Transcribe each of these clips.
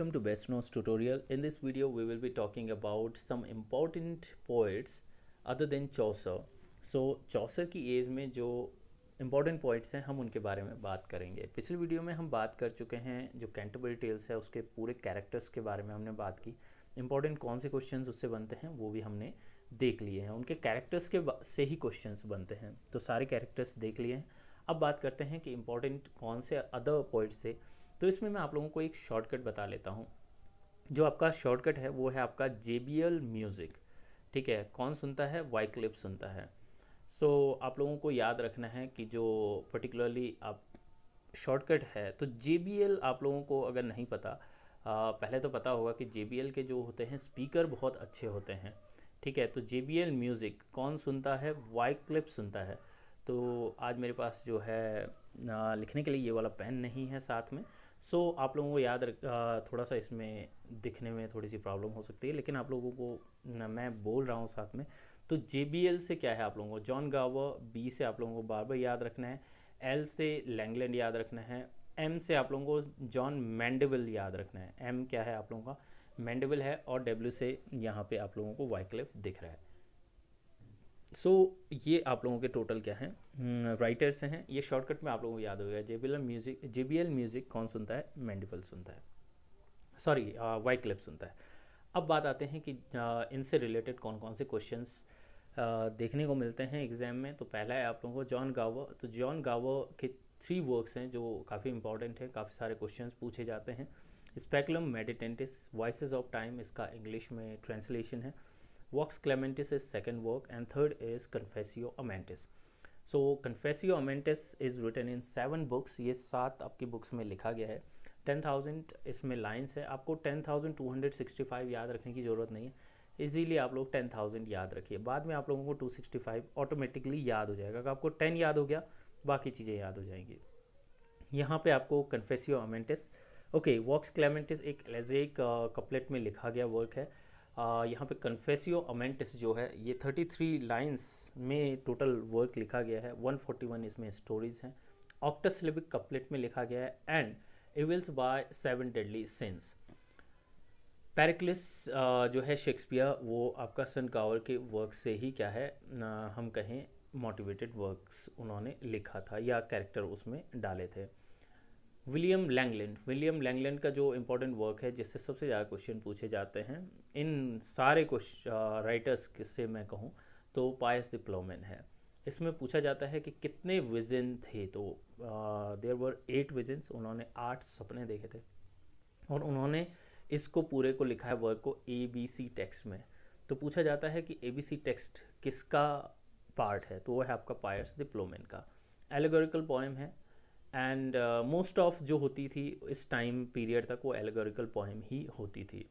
welcome to best knows tutorial in this video we will be talking about some important poets other than chaucer so chaucer की age में जो important points हैं हम उनके बारे में बात करेंगे पिछले वीडियो में हम बात कर चुके हैं जो कैंटरबरी टेल्स है उसके पूरे कैरेक्टर्स के बारे में हमने बात की इम्पॉर्टेंट कौन से क्वेश्चंस उससे बनते हैं वो भी हमने देख लिए हैं उनके कैरेक्टर्स के से ही क्वेश्चंस बनते हैं तो सारे कैरेक्टर्स देख लिए हैं अब बात करते हैं कि इम्पॉर्टेंट कौन से अदर पॉइंट्स थे तो इसमें मैं आप लोगों को एक शॉर्टकट बता लेता हूँ जो आपका शॉर्टकट है वो है आपका जे म्यूज़िक ठीक है कौन सुनता है वाई क्लिप सुनता है सो so, आप लोगों को याद रखना है कि जो पर्टिकुलरली आप शॉर्टकट है तो जे आप लोगों को अगर नहीं पता आ, पहले तो पता होगा कि जे के जो होते हैं स्पीकर बहुत अच्छे होते हैं ठीक है तो जे म्यूज़िक कौन सुनता है वाई क्लिप सुनता है तो आज मेरे पास जो है लिखने के लिए ये वाला पेन नहीं है साथ में सो so, आप लोगों को याद रख थोड़ा सा इसमें दिखने में थोड़ी सी प्रॉब्लम हो सकती है लेकिन आप लोगों को मैं बोल रहा हूँ साथ में तो जे बी एल से क्या है आप लोगों को जॉन गावर बी से आप लोगों को बार बार याद रखना है एल से लैंगलैंड याद रखना है एम से आप लोगों को जॉन मैंडेबल याद रखना है एम क्या है आप लोगों का मैंडेबल है और डब्ल्यू से यहाँ पे आप लोगों को वाइक्लिफ दिख रहा है सो so, ये आप लोगों के टोटल क्या हैं राइटर्स hmm, हैं ये शॉर्टकट में आप लोगों को याद हो गया जे म्यूज़िक जे म्यूज़िक कौन सुनता है मैंडिपल सुनता है सॉरी वाई क्लिप सुनता है अब बात आते हैं कि uh, इनसे रिलेटेड कौन कौन से क्वेश्चंस uh, देखने को मिलते हैं एग्ज़ाम में तो पहला है आप लोगों को जॉन गावो तो जॉन गावो के थ्री वर्क्स हैं जो काफ़ी इंपॉर्टेंट हैं काफ़ी सारे क्वेश्चन पूछे जाते हैं Speculum Meditantis voice of time इसका इंग्लिश में ट्रांसलेशन है Vox Clamantis is second work and third is Confessio Amantis so Confessio Amantis is written in seven books ये सात आपकी बुक्स में लिखा गया है टेन थाउजेंड इसमें लाइन्स है आपको ten thousand two hundred sixty five याद रखने की ज़रूरत नहीं है इजीली आप लोग टेन थाउजेंड याद रखिए बाद में आप लोगों को टू सिक्सटी फाइव ऑटोमेटिकली याद हो जाएगा अगर आपको टेन याद हो गया बाकी चीज़ें याद हो जाएंगी यहाँ पे आपको कन्फेसियो अमेंटिस ओके वॉक्स क्लेमेंटिस एक एलेजेक कपलेट में लिखा गया वर्क है यहाँ पे कन्फेसियो अमेंटिस जो है ये 33 लाइंस में टोटल वर्क लिखा गया है 141 इसमें स्टोरीज हैं ऑक्टसलिबिक कपलेट में लिखा गया है and evils by seven deadly sins Pericles जो है शेक्सपियर वो आपका सन कावर के वर्क से ही क्या है हम कहें मोटिवेटेड वर्क्स उन्होंने लिखा था या कैरेक्टर उसमें डाले थे विलियम लैंगलैंड विलियम लैंगलैंड का जो इम्पोर्टेंट वर्क है जिससे सबसे ज़्यादा क्वेश्चन पूछे जाते हैं इन सारे क्वेश्चन राइटर्स से मैं कहूँ तो पायस डिप्लोमेन है इसमें पूछा जाता है कि कितने विजन थे तो देर वर एट विजन्स उन्होंने आठ सपने देखे थे और उन्होंने इसको पूरे को लिखा है वर्क को ए बी सी टेक्स्ट में तो पूछा जाता है कि ए बी सी टेक्स्ट किसका पार्ट है तो वो है आपका पायर्स डिप्लोमेन का एलिगोरिकल पोएम है एंड मोस्ट ऑफ जो होती थी इस टाइम पीरियड तक वो एलगोरिकल पोएम ही होती थी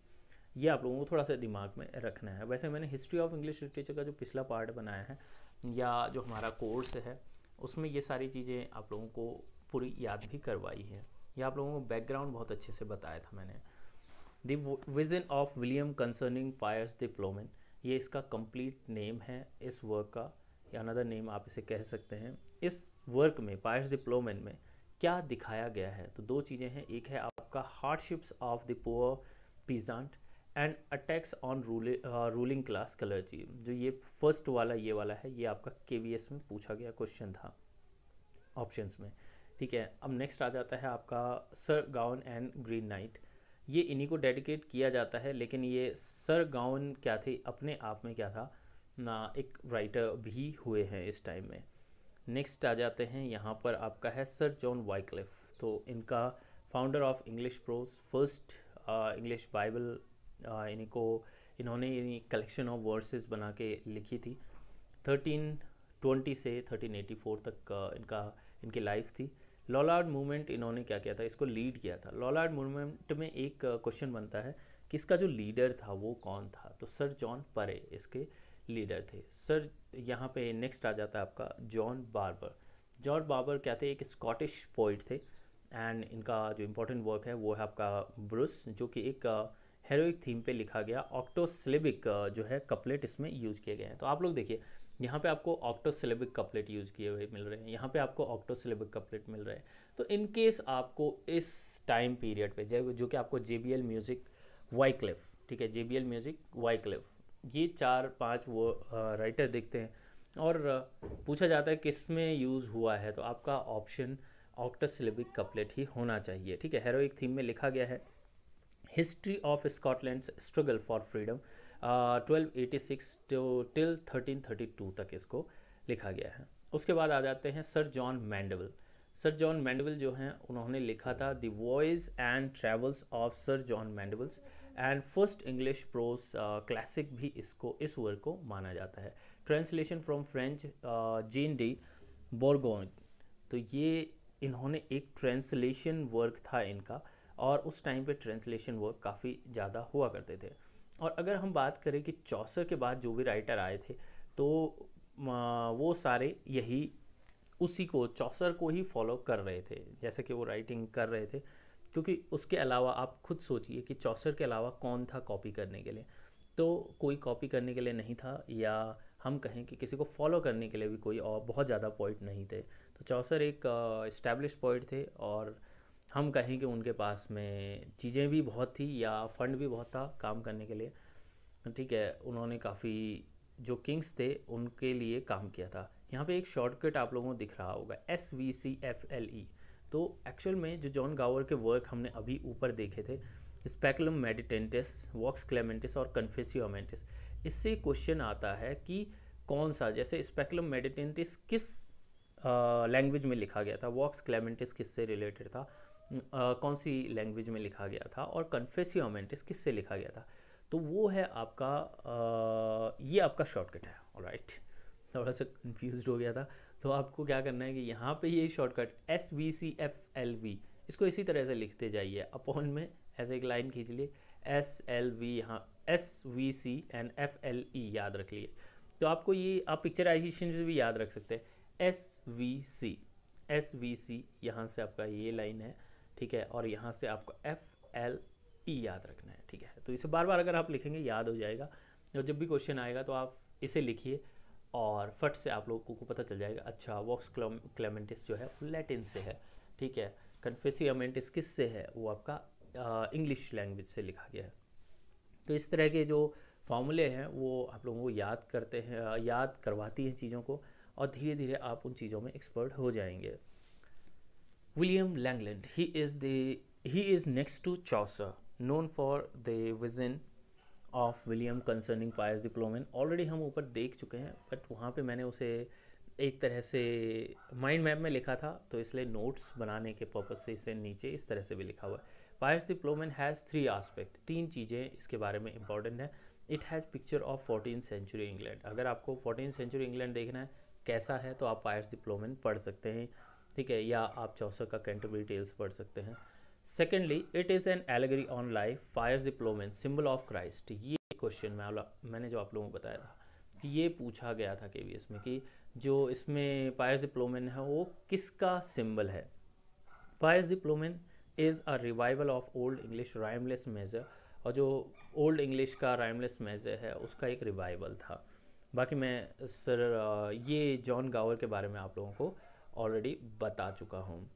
ये आप लोगों को थोड़ा सा दिमाग में रखना है वैसे मैंने हिस्ट्री ऑफ इंग्लिश लिटरेचर का जो पिछला पार्ट बनाया है या जो हमारा कोर्स है उसमें ये सारी चीज़ें आप लोगों को पूरी याद भी करवाई है या आप लोगों को बैकग्राउंड बहुत अच्छे से बताया था मैंने the vision of William concerning Piers Plowman ये इसका कंप्लीट नेम है इस वर्क का या अनदर नेम आप इसे कह सकते हैं इस वर्क में पायर्स डिप्लोमेंट में क्या दिखाया गया है तो दो चीज़ें हैं एक है आपका hardships of the poor peasant and attacks on ruling class clergy जो ये फर्स्ट वाला ये वाला है ये आपका के में पूछा गया क्वेश्चन था ऑप्शंस में ठीक है अब नेक्स्ट आ जाता है आपका Sir Gawain and Green Knight ये इन्हीं को डेडिकेट किया जाता है लेकिन ये सर गाउन क्या थे अपने आप में क्या था ना एक राइटर भी हुए हैं इस टाइम में नेक्स्ट आ जाते हैं यहाँ पर आपका है सर जॉन वाइक्लिफ तो इनका founder of English prose first English Bible इनको इन्होंने कलेक्शन ऑफ वर्सेस बना के लिखी थी थर्टीन ट्वेंटी से थर्टीन एटी फोर तक इनका इनकी लाइफ थी लॉलार्ड मूवमेंट इन्होंने क्या किया था इसको लीड किया था लॉलार्ड मूवमेंट में एक क्वेश्चन बनता है कि इसका जो लीडर था वो कौन था तो सर जॉन परे इसके लीडर थे सर यहाँ पे नेक्स्ट आ जाता है आपका जॉन बार्बर जॉन बार्बर क्या थे एक स्कॉटिश पोइट थे एंड इनका जो इम्पोर्टेंट वर्क है वो है आपका ब्रूस जो कि एक हेरोइक थीम पे लिखा गया ऑक्टोसिलेबिक जो है कपलेट इसमें यूज़ किए गए हैं तो आप लोग देखिए यहाँ पे आपको ऑक्टोसिलेबिक कपलेट यूज़ किए हुए मिल रहे हैं यहाँ पे आपको ऑक्टोसिलेबिक कपलेट मिल रहे हैं तो इन केस आपको इस टाइम पीरियड पे जो कि आपको J B L music Wycliffe ठीक है J B L music Wycliffe ये चार पांच वो राइटर देखते हैं और पूछा जाता है किस में यूज़ हुआ है तो आपका ऑप्शन ऑक्टर सिलेबिक कपलेट ही होना चाहिए ठीक है हेरोइक थीम में लिखा गया है history of Scotland struggle for freedom twelve eighty six till thirteen thirty two तक इसको लिखा गया है उसके बाद आ जाते हैं Sir John Mandeville Sir John Mandeville जो हैं उन्होंने लिखा था the voice and travels of Sir John Mandeville's and first English prose classic भी इसको इस वर्क को माना जाता है translation from French Jean de Bourgogne तो ये इन्होंने एक ट्रांसलेशन वर्क था इनका और उस टाइम पे ट्रांसलेशन वर्क काफ़ी ज़्यादा हुआ करते थे और अगर हम बात करें कि चौसर के बाद जो भी राइटर आए थे तो वो सारे यही उसी को चौसर को ही फॉलो कर रहे थे जैसे कि वो राइटिंग कर रहे थे क्योंकि उसके अलावा आप खुद सोचिए कि चौसर के अलावा कौन था कॉपी करने के लिए तो कोई कॉपी करने के लिए नहीं था या हम कहें कि किसी को फॉलो करने के लिए भी कोई और बहुत ज़्यादा पॉइंट नहीं थे तो चौसर एक इस्टेब्लिश पॉइंट थे और हम कहें कि उनके पास में चीज़ें भी बहुत थी या फंड भी बहुत था काम करने के लिए ठीक है उन्होंने काफ़ी जो किंग्स थे उनके लिए काम किया था यहाँ पे एक शॉर्टकट आप लोगों को दिख रहा होगा S V C F L E तो एक्चुअल में जो जॉन गावर के वर्क हमने अभी ऊपर देखे थे स्पेकुलम मेडिटेंटिस वॉक्स क्लेमेंटिस और कन्फेसियोमेंटिस इससे क्वेश्चन आता है कि कौन सा जैसे स्पेकुलम मेडिटेंटिस किस लैंग्वेज में लिखा गया था वॉक्स क्लेमेंटिस किससे रिलेटेड था आ, कौन सी लैंग्वेज में लिखा गया था और कन्फेसियोमेंटिस किससे लिखा गया था तो वो है आपका आ, ये आपका शॉर्टकट है राइट थोड़ा सा कन्फ्यूज हो गया था तो आपको क्या करना है कि यहाँ पे ये shortcut S V C F L V इसको इसी तरह से लिखते जाइए अपॉन में ऐसे एक लाइन खींच लिए एस एल वी यहाँ S V C and F L E याद रख लिए तो आपको ये आप पिक्चराइजेशन से भी याद रख सकते हैं S V C S V C यहाँ से आपका ये लाइन है ठीक है और यहाँ से आपको एफ एल ई याद रखना है ठीक है तो इसे बार बार अगर आप लिखेंगे याद हो जाएगा और जब भी क्वेश्चन आएगा तो आप इसे लिखिए और फट से आप लोगों को पता चल जाएगा अच्छा वॉक्स क्लेमेंटिस जो है वो लैटिन से है ठीक है कन्फेसियामेंटिस किस से है वो आपका इंग्लिश लैंग्वेज से लिखा गया है तो इस तरह के जो फॉर्मूले हैं वो आप लोगों को याद करते हैं याद करवाती हैं चीज़ों को और धीरे धीरे आप उन चीज़ों में एक्सपर्ट हो जाएंगे William Langland he is the he is next to Chaucer known for the vision of William concerning Piers Plowman already हम ऊपर देख चुके हैं बट वहाँ पे मैंने उसे एक तरह से माइंड मैप में लिखा था तो इसलिए नोट्स बनाने के पर्पज़ से इसे नीचे इस तरह से भी लिखा हुआ है Piers Plowman has three aspect तीन चीज़ें इसके बारे में इंपॉर्टेंट है it has picture of fourteen century England अगर आपको फोर्टीन सेंचुरी इंग्लैंड देखना है कैसा है तो आप पायस डिप्लोमेन पढ़ सकते हैं ठीक है या आप चौसर का कैंटरबरी टेल्स पढ़ सकते हैं secondly it is an allegory on life Piers Plowman symbol of Christ ये क्वेश्चन मैं मैंने जो आप लोगों को बताया था कि ये पूछा गया था के में कि जो इसमें फायर्स डिप्लोमेंट है वो किसका सिम्बल है Piers Plowman is a revival of old English rhymeless measure और जो ओल्ड इंग्लिश का राइमलेस मेजर है उसका एक रिवाइवल था बाकी मैं सर ये जॉन गावर के बारे में आप लोगों को ऑलरेडी बता चुका हूँ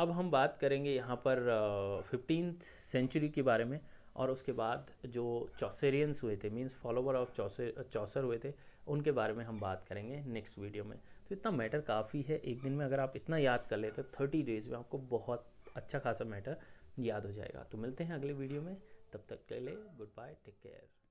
अब हम बात करेंगे यहाँ पर फिफ्टीन सेंचुरी के बारे में और उसके बाद जो चौसेरियंस हुए थे means follower of Chaucer Chaucer हुए थे उनके बारे में हम बात करेंगे नेक्स्ट वीडियो में तो इतना मैटर काफ़ी है एक दिन में अगर आप इतना याद कर लेते हो थर्टी डेज में आपको बहुत अच्छा खासा मैटर याद हो जाएगा तो मिलते हैं अगले वीडियो में तब तक के लिए गुड बाय टेक केयर